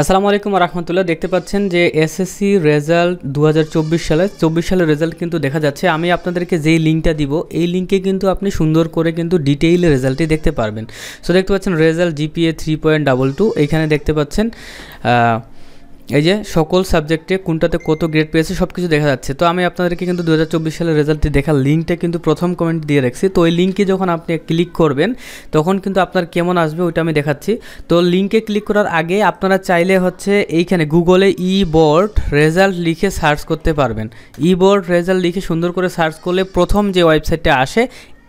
আসসালামু আলাইকুম রহমতুল্লাহ দেখতে পাচ্ছেন যে এসএসসি রেজাল্ট দু সালে চব্বিশ সালের রেজাল্ট কিন্তু দেখা যাচ্ছে আমি আপনাদেরকে যেই লিঙ্কটা দিব এই লিঙ্কে কিন্তু আপনি সুন্দর করে কিন্তু ডিটেইলে রেজাল্টটি দেখতে পারবেন সো দেখতে পাচ্ছেন result GPA three point double two এখানে দেখতে পাচ্ছেন এই যে সকল সাবজেক্টে কোনটাতে কত গ্রেড পেয়েছে সব কিছু দেখা যাচ্ছে তো আমি আপনাদেরকে কিন্তু দু সালের রেজাল্টটি দেখার লিঙ্কটা কিন্তু প্রথম কমেন্ট দিয়ে রাখছি তো ওই লিঙ্কে যখন আপনি ক্লিক করবেন তখন কিন্তু আপনার কেমন আসবে ওইটা আমি দেখাচ্ছি তো লিঙ্কে ক্লিক করার আগে আপনারা চাইলে হচ্ছে এইখানে গুগলে ই বোর্ড রেজাল্ট লিখে সার্চ করতে পারবেন ই বোর্ড রেজাল্ট লিখে সুন্দর করে সার্চ করলে প্রথম যে ওয়েবসাইটটা আসে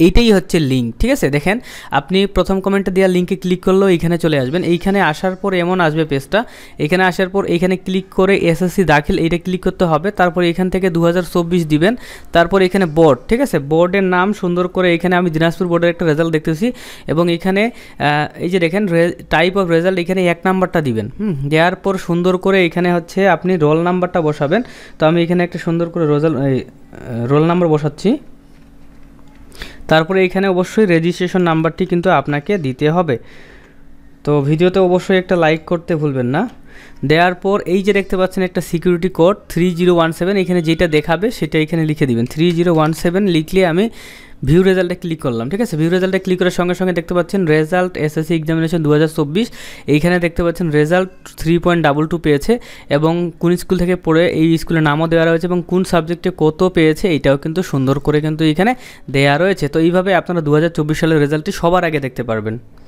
এইটাই হচ্ছে লিঙ্ক ঠিক আছে দেখেন আপনি প্রথম কমেন্টে দেওয়া লিঙ্কে ক্লিক করলেও এইখানে চলে আসবেন এইখানে আসার পর এমন আসবে পেজটা এখানে আসার পর এখানে ক্লিক করে এসএসসি দাখিল এইটা ক্লিক করতে হবে তারপর এখান থেকে দু দিবেন তারপর এখানে বোর্ড ঠিক আছে বোর্ডের নাম সুন্দর করে এখানে আমি দিনাজপুর বোর্ডের একটা রেজাল্ট দেখতেছি এবং এখানে এই যে দেখেন টাইপ অফ রেজাল্ট এখানে এক নাম্বারটা দিবেন হুম দেওয়ার পর সুন্দর করে এখানে হচ্ছে আপনি রোল নাম্বারটা বসাবেন তো আমি এখানে একটা সুন্দর করে রোজাল রোল নাম্বার বসাচ্ছি তারপরে এখানে অবশ্যই রেজিস্ট্রেশন নাম্বারটি কিন্তু আপনাকে দিতে হবে তো ভিডিওতে অবশ্যই একটা লাইক করতে ভুলবেন না দেওয়ার পর এই যে দেখতে পাচ্ছেন একটা security code three zero one seven এখানে যেটা দেখাবে সেটা এখানে লিখে দিবেন থ্রি জিরো ওয়ান সেভেন লিখলে আমি ভিউ রেজাল্টে ক্লিক করলাম ঠিক আছে ভিউ রেজাল্টে ক্লিক করার সঙ্গে সঙ্গে দেখতে পাচ্ছেন রেজাল্ট এসএসসি এক্সামিনেশন দু এইখানে দেখতে পাচ্ছেন result three point double two পেয়েছে এবং কোন স্কুল থেকে পড়ে এই স্কুলে নামও দেওয়া রয়েছে এবং কোন সাবজেক্টে কত পেয়েছে এটাও কিন্তু সুন্দর করে কিন্তু এখানে দেওয়া রয়েছে তো এইভাবে আপনারা দু সালের রেজাল্টটি সবার আগে দেখতে পারবেন